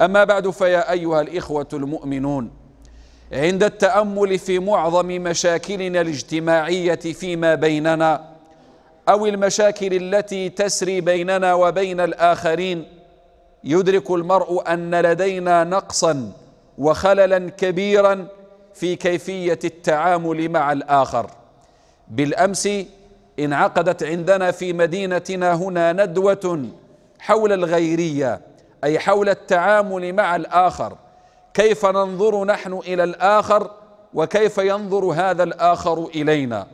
أما بعد فيا أيها الإخوة المؤمنون عند التأمل في معظم مشاكلنا الاجتماعية فيما بيننا أو المشاكل التي تسري بيننا وبين الآخرين يدرك المرء أن لدينا نقصا وخللا كبيرا في كيفية التعامل مع الآخر بالأمس انعقدت عندنا في مدينتنا هنا ندوة حول الغيريه اي حول التعامل مع الاخر كيف ننظر نحن الى الاخر وكيف ينظر هذا الاخر الينا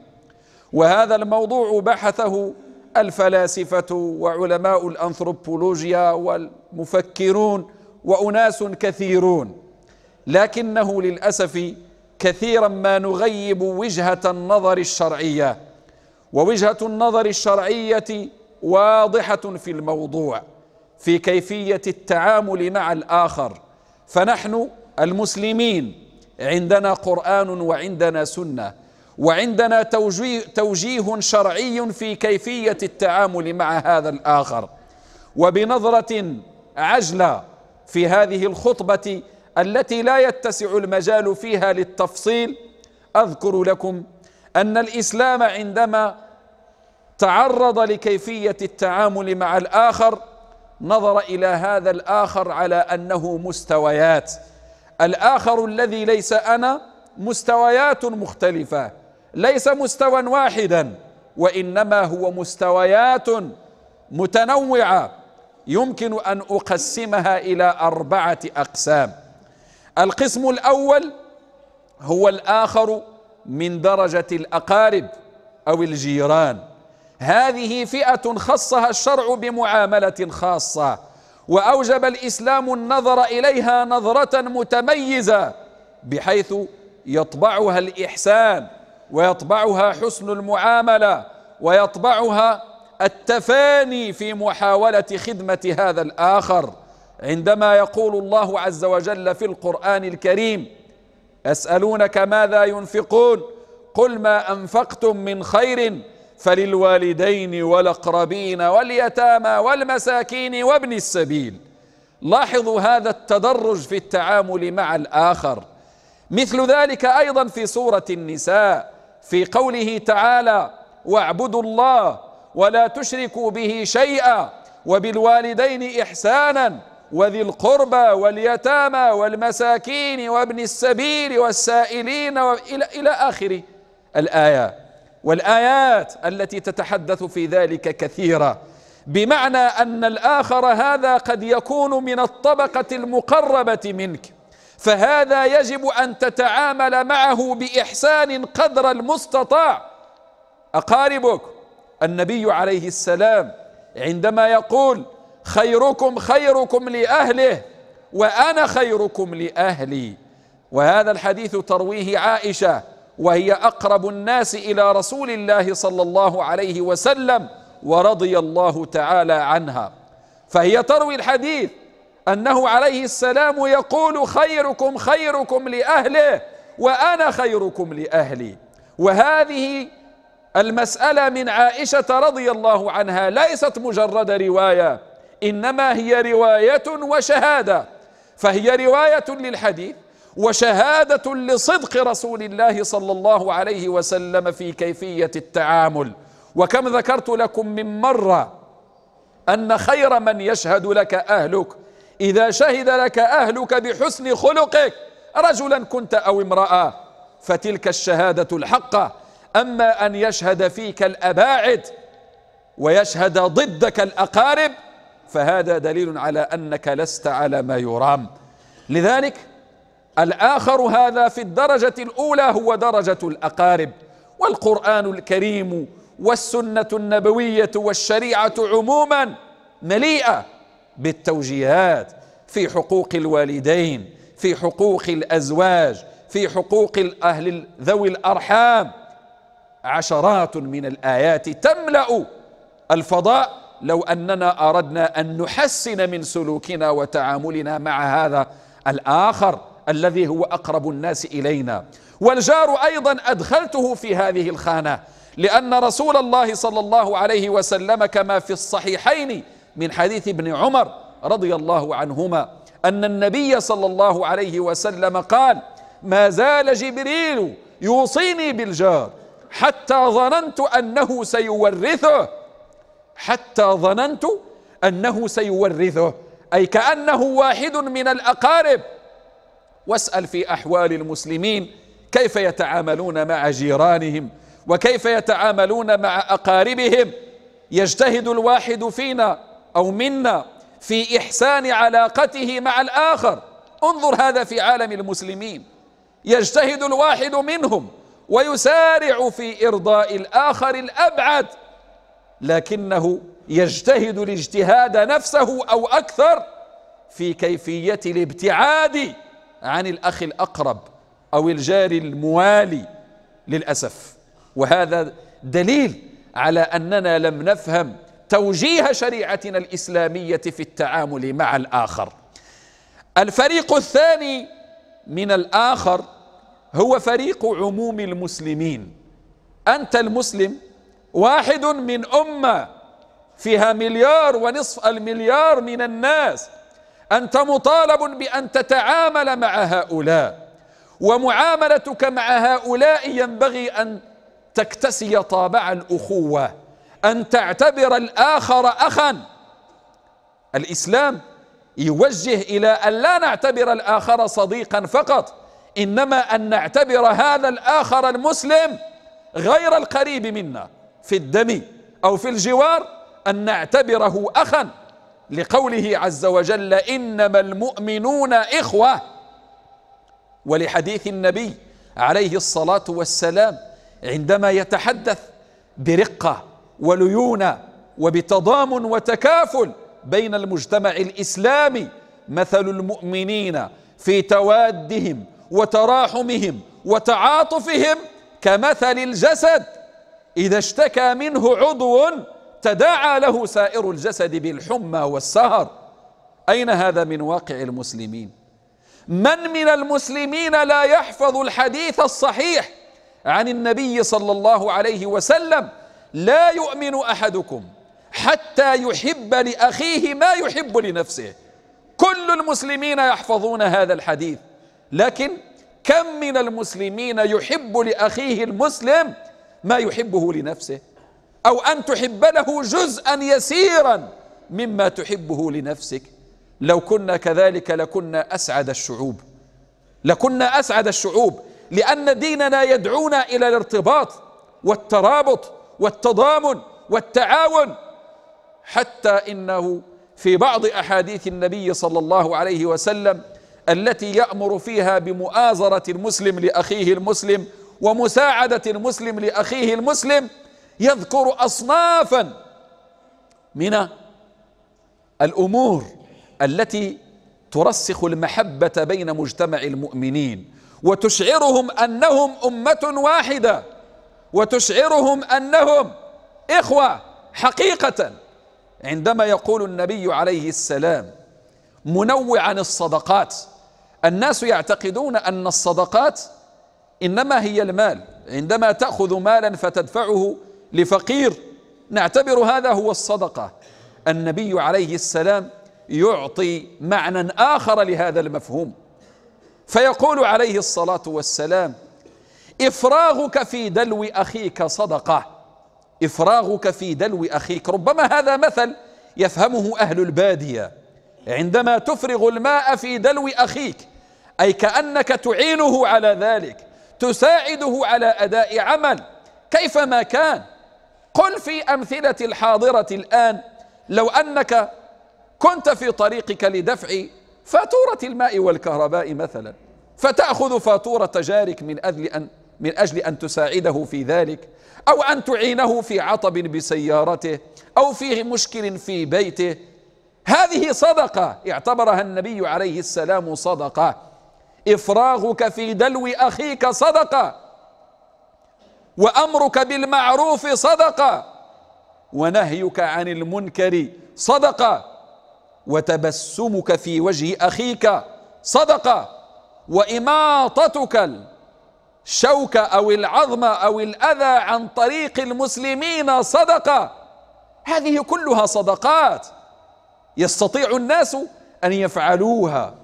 وهذا الموضوع بحثه الفلاسفه وعلماء الانثروبولوجيا والمفكرون واناس كثيرون لكنه للاسف كثيرا ما نغيب وجهه النظر الشرعيه ووجهه النظر الشرعيه واضحه في الموضوع في كيفيه التعامل مع الاخر فنحن المسلمين عندنا قران وعندنا سنه وعندنا توجيه, توجيه شرعي في كيفيه التعامل مع هذا الاخر وبنظره عجله في هذه الخطبه التي لا يتسع المجال فيها للتفصيل اذكر لكم ان الاسلام عندما تعرض لكيفيه التعامل مع الاخر نظر الى هذا الاخر على انه مستويات الاخر الذي ليس انا مستويات مختلفه ليس مستوى واحدا وانما هو مستويات متنوعه يمكن ان اقسمها الى اربعه اقسام القسم الاول هو الاخر من درجه الاقارب او الجيران هذه فئة خصها الشرع بمعاملة خاصة وأوجب الإسلام النظر إليها نظرة متميزة بحيث يطبعها الإحسان ويطبعها حسن المعاملة ويطبعها التفاني في محاولة خدمة هذا الآخر عندما يقول الله عز وجل في القرآن الكريم أسألونك ماذا ينفقون قل ما أنفقتم من خير فللوالدين والأقربين واليتامى والمساكين وابن السبيل لاحظوا هذا التدرج في التعامل مع الآخر مثل ذلك أيضا في سورة النساء في قوله تعالى واعبدوا الله ولا تشركوا به شيئا وبالوالدين إحسانا وذي القربى واليتامى والمساكين وابن السبيل والسائلين إلى آخر الآية والآيات التي تتحدث في ذلك كثيرة بمعنى أن الآخر هذا قد يكون من الطبقة المقربة منك فهذا يجب أن تتعامل معه بإحسان قدر المستطاع أقاربك النبي عليه السلام عندما يقول خيركم خيركم لأهله وأنا خيركم لأهلي وهذا الحديث ترويه عائشة وهي اقرب الناس الى رسول الله صلى الله عليه وسلم ورضي الله تعالى عنها فهي تروي الحديث انه عليه السلام يقول خيركم خيركم لاهله وانا خيركم لاهلي وهذه المساله من عائشه رضي الله عنها ليست مجرد روايه انما هي روايه وشهاده فهي روايه للحديث وشهاده لصدق رسول الله صلى الله عليه وسلم في كيفيه التعامل وكم ذكرت لكم من مره ان خير من يشهد لك اهلك اذا شهد لك اهلك بحسن خلقك رجلا كنت او امراه فتلك الشهاده الحقه اما ان يشهد فيك الاباعد ويشهد ضدك الاقارب فهذا دليل على انك لست على ما يرام لذلك الآخر هذا في الدرجة الأولى هو درجة الأقارب والقرآن الكريم والسنة النبوية والشريعة عموما مليئة بالتوجيهات في حقوق الوالدين في حقوق الأزواج في حقوق الأهل ذوي الأرحام عشرات من الآيات تملأ الفضاء لو أننا أردنا أن نحسن من سلوكنا وتعاملنا مع هذا الآخر الذي هو أقرب الناس إلينا والجار أيضا أدخلته في هذه الخانة لأن رسول الله صلى الله عليه وسلم كما في الصحيحين من حديث ابن عمر رضي الله عنهما أن النبي صلى الله عليه وسلم قال ما زال جبريل يوصيني بالجار حتى ظننت أنه سيورثه حتى ظننت أنه سيورثه أي كأنه واحد من الأقارب واسأل في أحوال المسلمين كيف يتعاملون مع جيرانهم وكيف يتعاملون مع أقاربهم يجتهد الواحد فينا أو منا في إحسان علاقته مع الآخر انظر هذا في عالم المسلمين يجتهد الواحد منهم ويسارع في إرضاء الآخر الأبعد لكنه يجتهد الاجتهاد نفسه أو أكثر في كيفية الابتعاد عن الأخ الأقرب أو الجار الموالي للأسف وهذا دليل على أننا لم نفهم توجيه شريعتنا الإسلامية في التعامل مع الآخر الفريق الثاني من الآخر هو فريق عموم المسلمين أنت المسلم واحد من أمة فيها مليار ونصف المليار من الناس أنت مطالب بأن تتعامل مع هؤلاء ومعاملتك مع هؤلاء ينبغي أن تكتسي طابع الأخوة أن تعتبر الآخر أخا الإسلام يوجه إلى أن لا نعتبر الآخر صديقا فقط إنما أن نعتبر هذا الآخر المسلم غير القريب منا في الدم أو في الجوار أن نعتبره أخا لقوله عز وجل إنما المؤمنون إخوة ولحديث النبي عليه الصلاة والسلام عندما يتحدث برقة وليونة وبتضامن وتكافل بين المجتمع الإسلامي مثل المؤمنين في توادهم وتراحمهم وتعاطفهم كمثل الجسد إذا اشتكى منه عضو تداعى له سائر الجسد بالحمى والسهر أين هذا من واقع المسلمين من من المسلمين لا يحفظ الحديث الصحيح عن النبي صلى الله عليه وسلم لا يؤمن أحدكم حتى يحب لأخيه ما يحب لنفسه كل المسلمين يحفظون هذا الحديث لكن كم من المسلمين يحب لأخيه المسلم ما يحبه لنفسه أو أن تحب له جزءا يسيرا مما تحبه لنفسك لو كنا كذلك لكنا أسعد الشعوب لكنا أسعد الشعوب لأن ديننا يدعونا إلى الارتباط والترابط والتضامن والتعاون حتى إنه في بعض أحاديث النبي صلى الله عليه وسلم التي يأمر فيها بمؤازرة المسلم لأخيه المسلم ومساعدة المسلم لأخيه المسلم يذكر أصنافا من الأمور التي ترسخ المحبة بين مجتمع المؤمنين وتشعرهم أنهم أمة واحدة وتشعرهم أنهم إخوة حقيقة عندما يقول النبي عليه السلام منوعا الصدقات الناس يعتقدون أن الصدقات إنما هي المال عندما تأخذ مالا فتدفعه لفقير نعتبر هذا هو الصدقة النبي عليه السلام يعطي معنى آخر لهذا المفهوم فيقول عليه الصلاة والسلام إفراغك في دلو أخيك صدقة إفراغك في دلو أخيك ربما هذا مثل يفهمه أهل البادية عندما تفرغ الماء في دلو أخيك أي كأنك تعينه على ذلك تساعده على أداء عمل كيفما كان قل في أمثلة الحاضرة الآن لو أنك كنت في طريقك لدفع فاتورة الماء والكهرباء مثلا فتأخذ فاتورة جارك من أجل أن من أجل أن تساعده في ذلك أو أن تعينه في عطب بسيارته أو في مشكل في بيته هذه صدقة اعتبرها النبي عليه السلام صدقة إفراغك في دلو أخيك صدقة وأمرك بالمعروف صدقة ونهيك عن المنكر صدقة وتبسمك في وجه أخيك صدقة وإماطتك الشوك أو العظم أو الأذى عن طريق المسلمين صدقة هذه كلها صدقات يستطيع الناس أن يفعلوها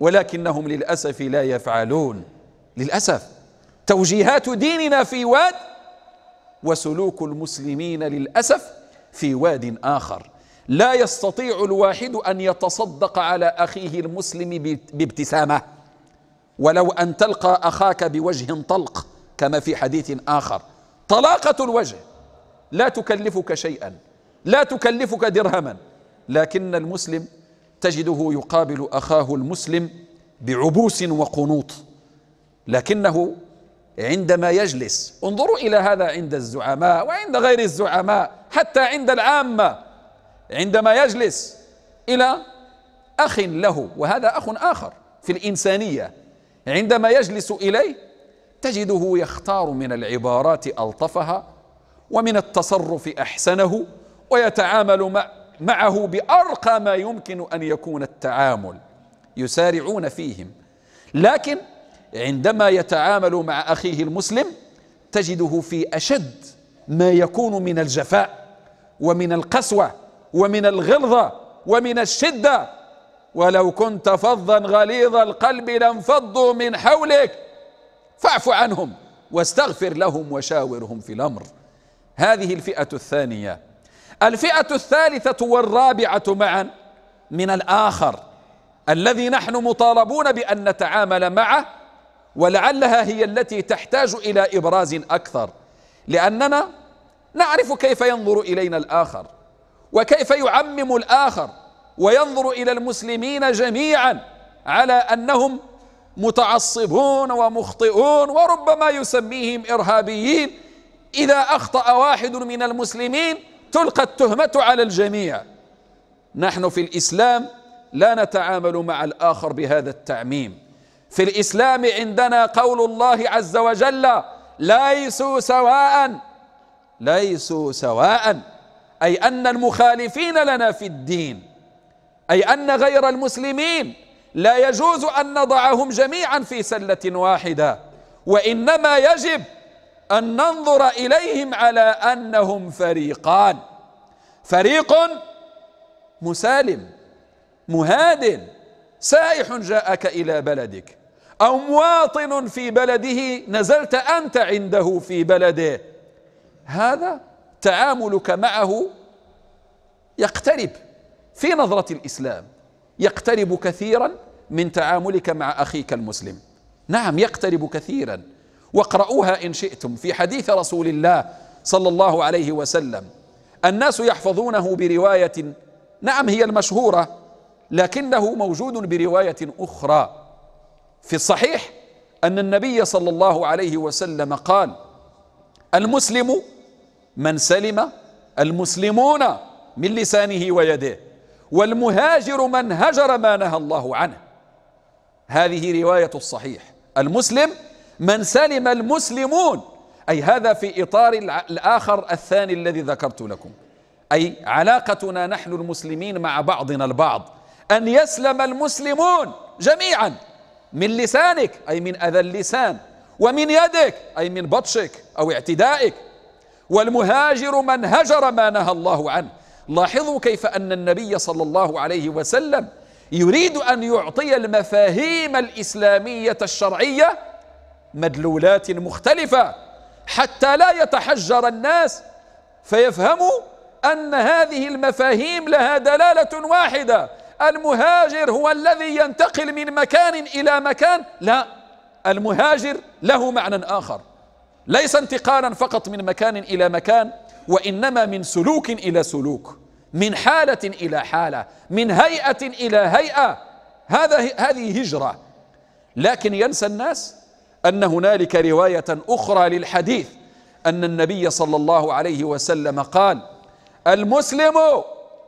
ولكنهم للأسف لا يفعلون للأسف توجيهات ديننا في واد وسلوك المسلمين للأسف في واد آخر لا يستطيع الواحد أن يتصدق على أخيه المسلم بابتسامة ولو أن تلقى أخاك بوجه طلق كما في حديث آخر طلاقة الوجه لا تكلفك شيئا لا تكلفك درهما لكن المسلم تجده يقابل أخاه المسلم بعبوس وقنوط لكنه عندما يجلس انظروا إلى هذا عند الزعماء وعند غير الزعماء حتى عند العامة عندما يجلس إلى أخ له وهذا أخ آخر في الإنسانية عندما يجلس إليه تجده يختار من العبارات ألطفها ومن التصرف أحسنه ويتعامل معه بأرقى ما يمكن أن يكون التعامل يسارعون فيهم لكن عندما يتعامل مع أخيه المسلم تجده في أشد ما يكون من الجفاء ومن القسوة ومن الغلظة ومن الشدة ولو كنت فظا غليظ القلب لانفضوا من حولك فاعف عنهم واستغفر لهم وشاورهم في الأمر هذه الفئة الثانية الفئة الثالثة والرابعة معا من الآخر الذي نحن مطالبون بأن نتعامل معه ولعلها هي التي تحتاج إلى إبراز أكثر لأننا نعرف كيف ينظر إلينا الآخر وكيف يعمم الآخر وينظر إلى المسلمين جميعا على أنهم متعصبون ومخطئون وربما يسميهم إرهابيين إذا أخطأ واحد من المسلمين تلقى التهمة على الجميع نحن في الإسلام لا نتعامل مع الآخر بهذا التعميم في الإسلام عندنا قول الله عز وجل ليسوا سواء ليسوا سواء أي أن المخالفين لنا في الدين أي أن غير المسلمين لا يجوز أن نضعهم جميعا في سلة واحدة وإنما يجب أن ننظر إليهم على أنهم فريقان فريق مسالم مهادن سائح جاءك إلى بلدك أو مواطن في بلده نزلت أنت عنده في بلده هذا تعاملك معه يقترب في نظرة الإسلام يقترب كثيرا من تعاملك مع أخيك المسلم نعم يقترب كثيرا واقرأوها إن شئتم في حديث رسول الله صلى الله عليه وسلم الناس يحفظونه برواية نعم هي المشهورة لكنه موجود برواية أخرى في الصحيح أن النبي صلى الله عليه وسلم قال المسلم من سلم المسلمون من لسانه ويده والمهاجر من هجر ما نهى الله عنه هذه رواية الصحيح المسلم من سلم المسلمون أي هذا في إطار الآخر الثاني الذي ذكرت لكم أي علاقتنا نحن المسلمين مع بعضنا البعض أن يسلم المسلمون جميعا من لسانك أي من أذى اللسان ومن يدك أي من بطشك أو اعتدائك والمهاجر من هجر ما نهى الله عنه لاحظوا كيف أن النبي صلى الله عليه وسلم يريد أن يعطي المفاهيم الإسلامية الشرعية مدلولات مختلفة حتى لا يتحجر الناس فيفهموا أن هذه المفاهيم لها دلالة واحدة المهاجر هو الذي ينتقل من مكان إلى مكان لا المهاجر له معنى آخر ليس انتقالا فقط من مكان إلى مكان وإنما من سلوك إلى سلوك من حالة إلى حالة من هيئة إلى هيئة هذا هذه هجرة لكن ينسى الناس أن هنالك رواية أخرى للحديث أن النبي صلى الله عليه وسلم قال المسلم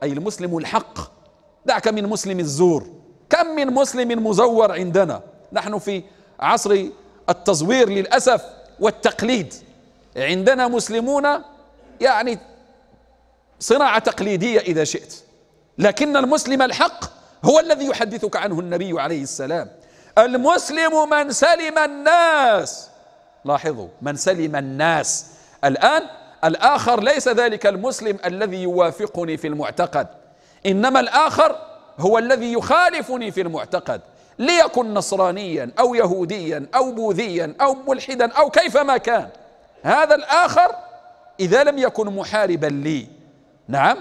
أي المسلم الحق دعك من مسلم الزور كم من مسلم مزور عندنا نحن في عصر التزوير للأسف والتقليد عندنا مسلمون يعني صناعة تقليدية إذا شئت لكن المسلم الحق هو الذي يحدثك عنه النبي عليه السلام المسلم من سلم الناس لاحظوا من سلم الناس الآن الآخر ليس ذلك المسلم الذي يوافقني في المعتقد إنما الآخر هو الذي يخالفني في المعتقد ليكن نصرانيا أو يهوديا أو بوذيا أو ملحدا أو كيفما كان هذا الآخر إذا لم يكن محاربا لي نعم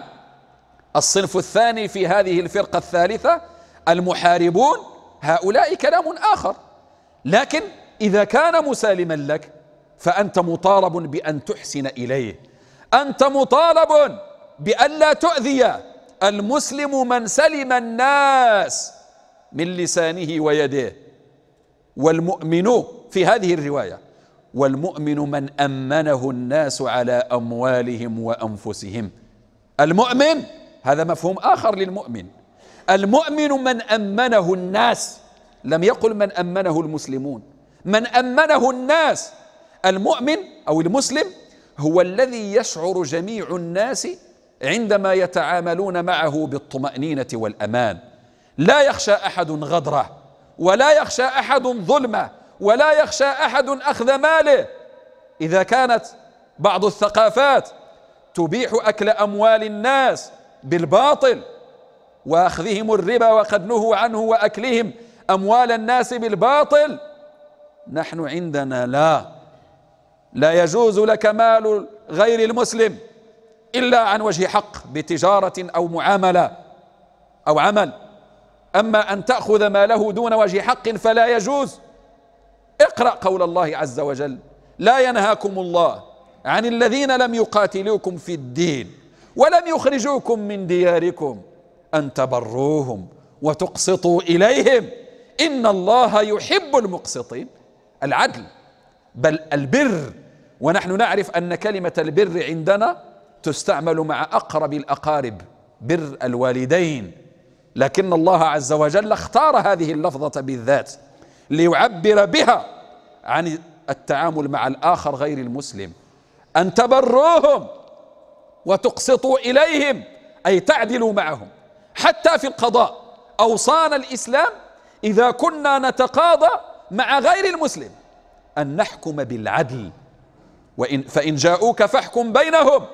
الصنف الثاني في هذه الفرقة الثالثة المحاربون هؤلاء كلام آخر لكن إذا كان مسالما لك فأنت مطالب بأن تحسن إليه أنت مطالب بأن لا تؤذيه المسلم من سلم الناس من لسانه ويديه والمؤمن في هذه الروايه والمؤمن من امنه الناس على اموالهم وانفسهم المؤمن هذا مفهوم اخر للمؤمن المؤمن من امنه الناس لم يقل من امنه المسلمون من امنه الناس المؤمن او المسلم هو الذي يشعر جميع الناس عندما يتعاملون معه بالطمأنينة والأمان لا يخشى أحد غدره ولا يخشى أحد ظلمه ولا يخشى أحد أخذ ماله إذا كانت بعض الثقافات تبيح أكل أموال الناس بالباطل وأخذهم الربا وقد نهوا عنه وأكلهم أموال الناس بالباطل نحن عندنا لا لا يجوز لك مال غير المسلم إلا عن وجه حق بتجارة أو معاملة أو عمل أما أن تأخذ ماله دون وجه حق فلا يجوز اقرأ قول الله عز وجل لا ينهاكم الله عن الذين لم يقاتلوكم في الدين ولم يخرجوكم من دياركم أن تبروهم وتقسطوا إليهم إن الله يحب المقسطين العدل بل البر ونحن نعرف أن كلمة البر عندنا تستعمل مع أقرب الأقارب بر الوالدين لكن الله عز وجل اختار هذه اللفظة بالذات ليعبر بها عن التعامل مع الآخر غير المسلم أن تبروهم وتقسطوا إليهم أي تعدلوا معهم حتى في القضاء أوصانا الإسلام إذا كنا نتقاضى مع غير المسلم أن نحكم بالعدل وإن فإن جاءوك فاحكم بينهم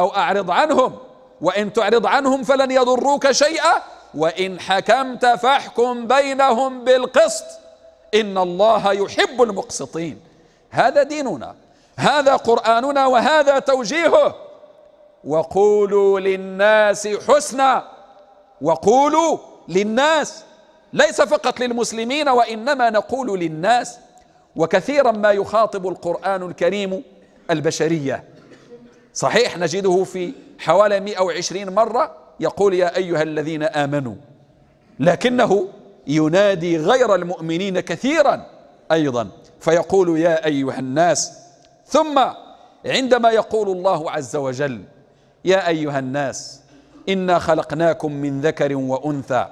أو أعرض عنهم وإن تعرض عنهم فلن يضروك شيئا وإن حكمت فاحكم بينهم بالقسط إن الله يحب المقسطين هذا ديننا هذا قرآننا وهذا توجيهه وقولوا للناس حسنا وقولوا للناس ليس فقط للمسلمين وإنما نقول للناس وكثيرا ما يخاطب القرآن الكريم البشرية صحيح نجده في حوالي 120 مرة يقول يا أيها الذين آمنوا لكنه ينادي غير المؤمنين كثيرا أيضا فيقول يا أيها الناس ثم عندما يقول الله عز وجل يا أيها الناس إنا خلقناكم من ذكر وأنثى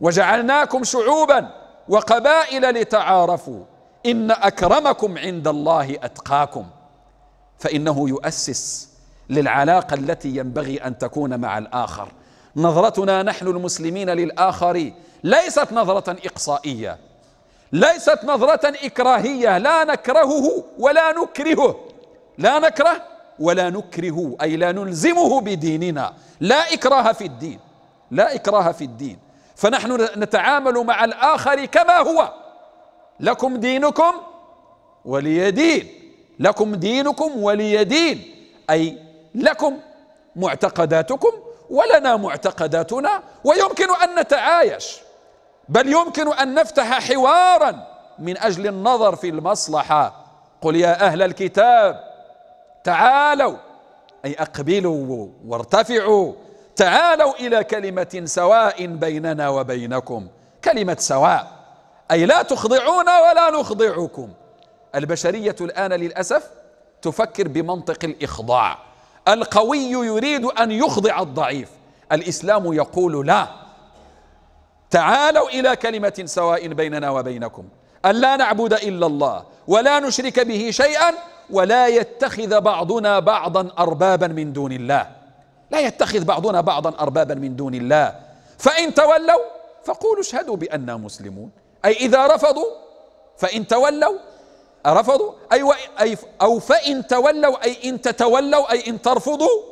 وجعلناكم شعوبا وقبائل لتعارفوا إن أكرمكم عند الله أتقاكم فإنه يؤسس للعلاقة التي ينبغي أن تكون مع الآخر نظرتنا نحن المسلمين للآخر ليست نظرة إقصائية ليست نظرة إكراهية لا نكرهه ولا نكرهه لا نكره ولا نكره أي لا نلزمه بديننا لا إكراه في الدين لا إكراه في الدين فنحن نتعامل مع الآخر كما هو لكم دينكم ولي دين لكم دينكم ولي دين أي لكم معتقداتكم ولنا معتقداتنا ويمكن ان نتعايش بل يمكن ان نفتح حوارا من اجل النظر في المصلحه قل يا اهل الكتاب تعالوا اي اقبلوا وارتفعوا تعالوا الى كلمه سواء بيننا وبينكم كلمه سواء اي لا تخضعونا ولا نخضعكم البشريه الان للاسف تفكر بمنطق الاخضاع القوي يريد أن يخضع الضعيف الإسلام يقول لا تعالوا إلى كلمة سواء بيننا وبينكم ألا نعبد إلا الله ولا نشرك به شيئا ولا يتخذ بعضنا بعضا أربابا من دون الله لا يتخذ بعضنا بعضا أربابا من دون الله فإن تولوا فقولوا اشهدوا بأننا مسلمون أي إذا رفضوا فإن تولوا رفضوا و... أي أو فإن تولوا أي إن تتولوا أي إن ترفضوا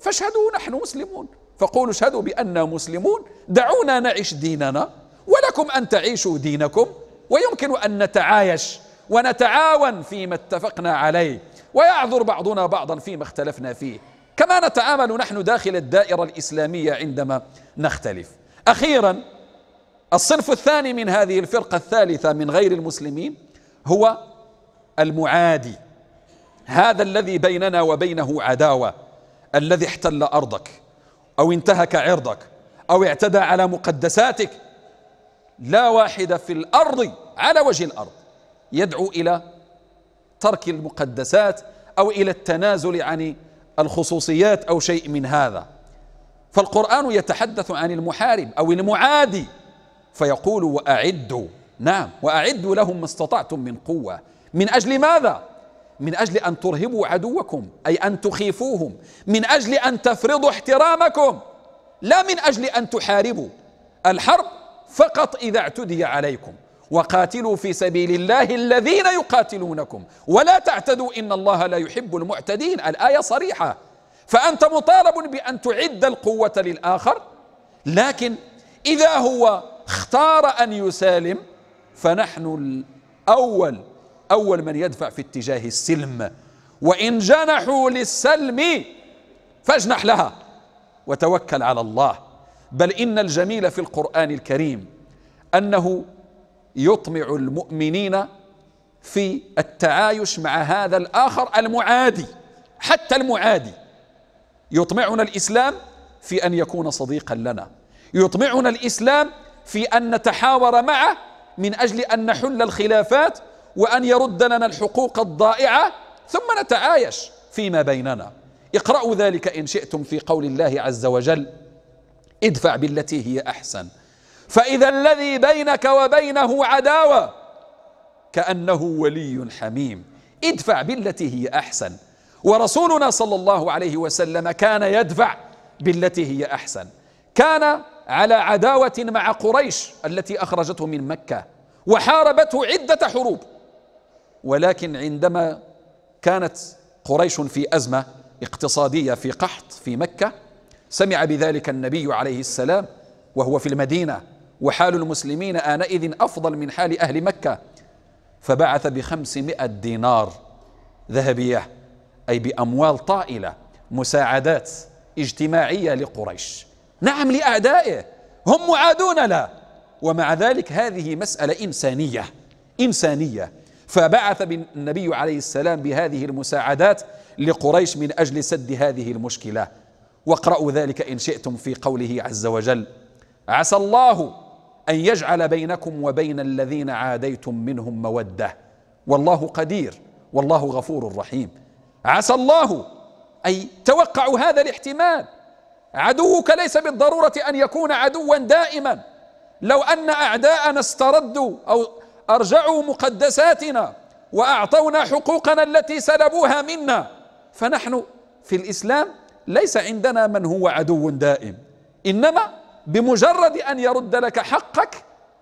فاشهدوا نحن مسلمون فقولوا اشهدوا بأننا مسلمون دعونا نعيش ديننا ولكم أن تعيشوا دينكم ويمكن أن نتعايش ونتعاون فيما اتفقنا عليه ويعذر بعضنا بعضا فيما اختلفنا فيه كما نتعامل نحن داخل الدائرة الإسلامية عندما نختلف أخيرا الصنف الثاني من هذه الفرقة الثالثة من غير المسلمين هو المعادي هذا الذي بيننا وبينه عداوة الذي احتل أرضك أو انتهك عرضك أو اعتدى على مقدساتك لا واحد في الأرض على وجه الأرض يدعو إلى ترك المقدسات أو إلى التنازل عن الخصوصيات أو شيء من هذا فالقرآن يتحدث عن المحارب أو المعادي فيقول وأعدوا نعم وأعدوا لهم ما استطعتم من قوة من أجل ماذا؟ من أجل أن ترهبوا عدوكم أي أن تخيفوهم من أجل أن تفرضوا احترامكم لا من أجل أن تحاربوا الحرب فقط إذا اعتدي عليكم وقاتلوا في سبيل الله الذين يقاتلونكم ولا تعتدوا إن الله لا يحب المعتدين الآية صريحة فأنت مطالب بأن تعد القوة للآخر لكن إذا هو اختار أن يسالم فنحن الأول أول من يدفع في اتجاه السلم وإن جنحوا للسلم فاجنح لها وتوكل على الله بل إن الجميل في القرآن الكريم أنه يطمع المؤمنين في التعايش مع هذا الآخر المعادي حتى المعادي يطمعنا الإسلام في أن يكون صديقا لنا يطمعنا الإسلام في أن نتحاور معه من أجل أن نحل الخلافات وأن يرد لنا الحقوق الضائعة ثم نتعايش فيما بيننا اقرأوا ذلك إن شئتم في قول الله عز وجل ادفع بالتي هي أحسن فإذا الذي بينك وبينه عداوة كأنه ولي حميم ادفع بالتي هي أحسن ورسولنا صلى الله عليه وسلم كان يدفع بالتي هي أحسن كان على عداوة مع قريش التي أخرجته من مكة وحاربته عدة حروب ولكن عندما كانت قريش في أزمة اقتصادية في قحط في مكة سمع بذلك النبي عليه السلام وهو في المدينة وحال المسلمين آنئذ أفضل من حال أهل مكة فبعث بخمسمائة دينار ذهبية أي بأموال طائلة مساعدات اجتماعية لقريش نعم لأعدائه هم معادون له ومع ذلك هذه مسألة إنسانية إنسانية فبعث النبي عليه السلام بهذه المساعدات لقريش من أجل سد هذه المشكلة واقرأوا ذلك إن شئتم في قوله عز وجل عسى الله أن يجعل بينكم وبين الذين عاديتم منهم مودة والله قدير والله غفور رحيم عسى الله أي توقعوا هذا الاحتمال عدوك ليس بالضرورة أن يكون عدوا دائما لو أن أعداءنا استردوا أو أرجعوا مقدساتنا وأعطونا حقوقنا التي سلبوها منا فنحن في الإسلام ليس عندنا من هو عدو دائم إنما بمجرد أن يرد لك حقك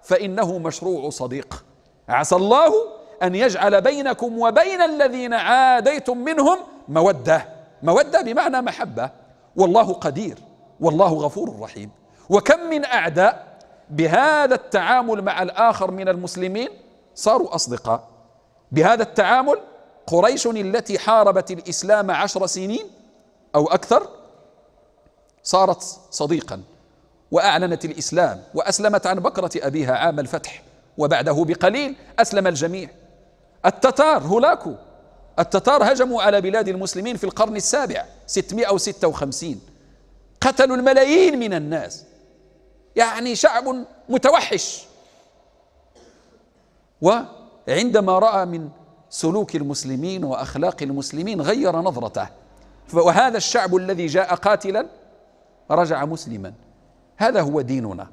فإنه مشروع صديق عسى الله أن يجعل بينكم وبين الذين عاديتم منهم مودة مودة بمعنى محبة والله قدير والله غفور رحيم وكم من أعداء بهذا التعامل مع الآخر من المسلمين صاروا أصدقاء بهذا التعامل قريش التي حاربت الإسلام عشر سنين أو أكثر صارت صديقا وأعلنت الإسلام وأسلمت عن بكرة أبيها عام الفتح وبعده بقليل أسلم الجميع التتار هلاكوا التتار هجموا على بلاد المسلمين في القرن السابع 656 قتلوا الملايين من الناس يعني شعب متوحش وعندما رأى من سلوك المسلمين وأخلاق المسلمين غير نظرته وهذا الشعب الذي جاء قاتلا رجع مسلما هذا هو ديننا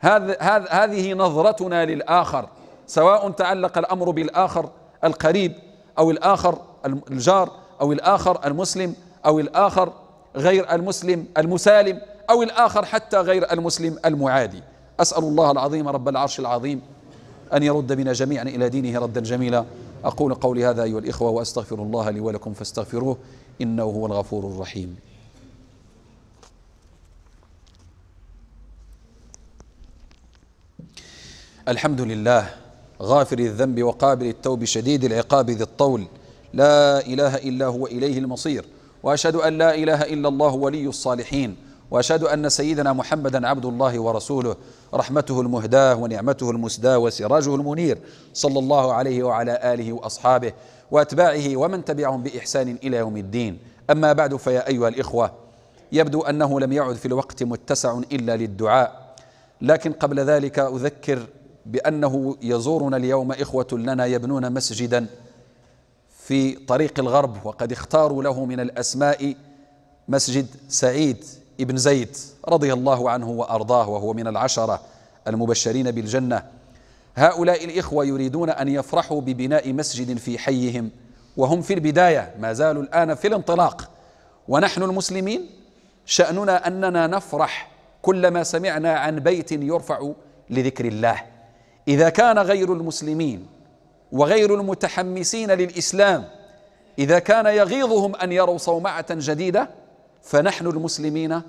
هذا هذه نظرتنا للآخر سواء تعلق الأمر بالآخر القريب أو الآخر الجار أو الآخر المسلم أو الآخر غير المسلم المسالم أو الآخر حتى غير المسلم المعادي أسأل الله العظيم رب العرش العظيم أن يرد بنا جميعا إلى دينه ردا جميلا أقول قولي هذا أيها الإخوة وأستغفر الله لي ولكم فاستغفروه إنه هو الغفور الرحيم الحمد لله غافر الذنب وقابل التوب شديد العقاب ذي الطول لا إله إلا هو إليه المصير وأشهد أن لا إله إلا الله ولي الصالحين واشهد ان سيدنا محمدا عبد الله ورسوله رحمته المهداه ونعمته المسداه وسراجه المنير صلى الله عليه وعلى اله واصحابه واتباعه ومن تبعهم باحسان الى يوم الدين اما بعد فيا ايها الاخوه يبدو انه لم يعد في الوقت متسع الا للدعاء لكن قبل ذلك اذكر بانه يزورنا اليوم اخوه لنا يبنون مسجدا في طريق الغرب وقد اختاروا له من الاسماء مسجد سعيد ابن زيد رضي الله عنه وارضاه وهو من العشره المبشرين بالجنه هؤلاء الاخوه يريدون ان يفرحوا ببناء مسجد في حيهم وهم في البدايه ما زالوا الان في الانطلاق ونحن المسلمين شاننا اننا نفرح كلما سمعنا عن بيت يرفع لذكر الله اذا كان غير المسلمين وغير المتحمسين للاسلام اذا كان يغيظهم ان يروا صومعه جديده فنحن المسلمين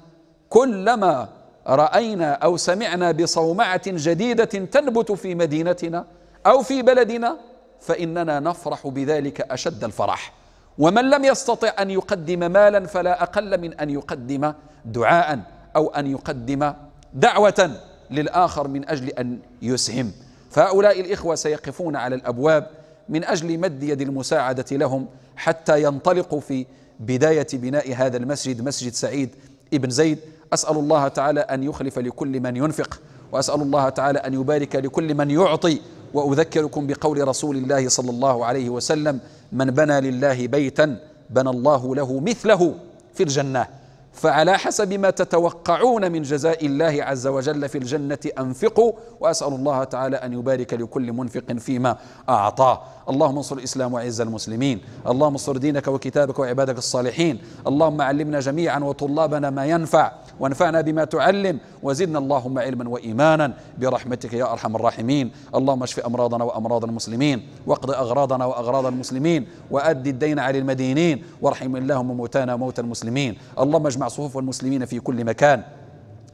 كلما راينا او سمعنا بصومعه جديده تنبت في مدينتنا او في بلدنا فاننا نفرح بذلك اشد الفرح ومن لم يستطع ان يقدم مالا فلا اقل من ان يقدم دعاء او ان يقدم دعوه للاخر من اجل ان يسهم فهؤلاء الاخوه سيقفون على الابواب من اجل مد يد المساعده لهم حتى ينطلقوا في بداية بناء هذا المسجد مسجد سعيد ابن زيد أسأل الله تعالى أن يخلف لكل من ينفق وأسأل الله تعالى أن يبارك لكل من يعطي وأذكركم بقول رسول الله صلى الله عليه وسلم من بنى لله بيتا بنى الله له مثله في الجنه فعلى حسب ما تتوقعون من جزاء الله عز وجل في الجنة أنفقوا وأسأل الله تعالى أن يبارك لكل منفق فيما أعطاه اللهم انصر الإسلام وعز المسلمين اللهم انصر دينك وكتابك وعبادك الصالحين اللهم علمنا جميعا وطلابنا ما ينفع وانفعنا بما تعلم وزدنا اللهم علما وإيمانا برحمتك يا أرحم الراحمين اللهم اشف أمراضنا وأمراض المسلمين واقض أغراضنا وأغراض المسلمين وأد الدين على المدينين وارحم اللهم موتانا وموتى المسلمين اللهم اجمع صفوف المسلمين في كل مكان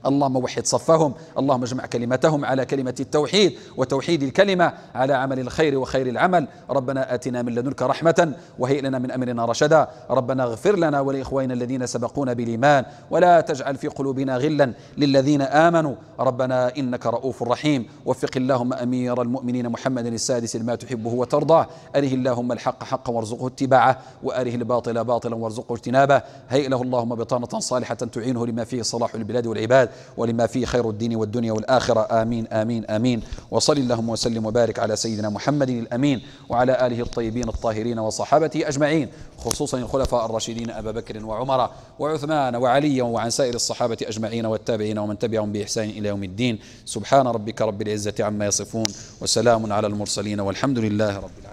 اللهم وحد صفهم اللهم اجمع كلمتهم على كلمة التوحيد وتوحيد الكلمة على عمل الخير وخير العمل ربنا آتنا من لدنك رحمة وهيئ لنا من أمرنا رشدا ربنا اغفر لنا ولإخواننا الذين سبقونا بالإيمان ولا تجعل في قلوبنا غلا للذين آمنوا ربنا إنك رؤوف رحيم وفق اللهم أمير المؤمنين محمد السادس لما تحبه وترضاه أره اللهم الحق حقا وارزقه اتباعه وأره الباطل باطلا وارزقه اجتنابه هيئ له اللهم بطانة صالحة تعينه لما فيه صلاح البلاد والعباد ولما فيه خير الدين والدنيا والآخرة آمين آمين آمين وصل اللهم وسلم وبارك على سيدنا محمد الأمين وعلى آله الطيبين الطاهرين وصحابته أجمعين خصوصا الخلفاء الراشدين أبا بكر وعمر وعثمان وعلي وعن سائر الصحابة أجمعين والتابعين ومن تبعهم بإحسان إلى يوم الدين سبحان ربك رب العزة عما يصفون وسلام على المرسلين والحمد لله رب العالمين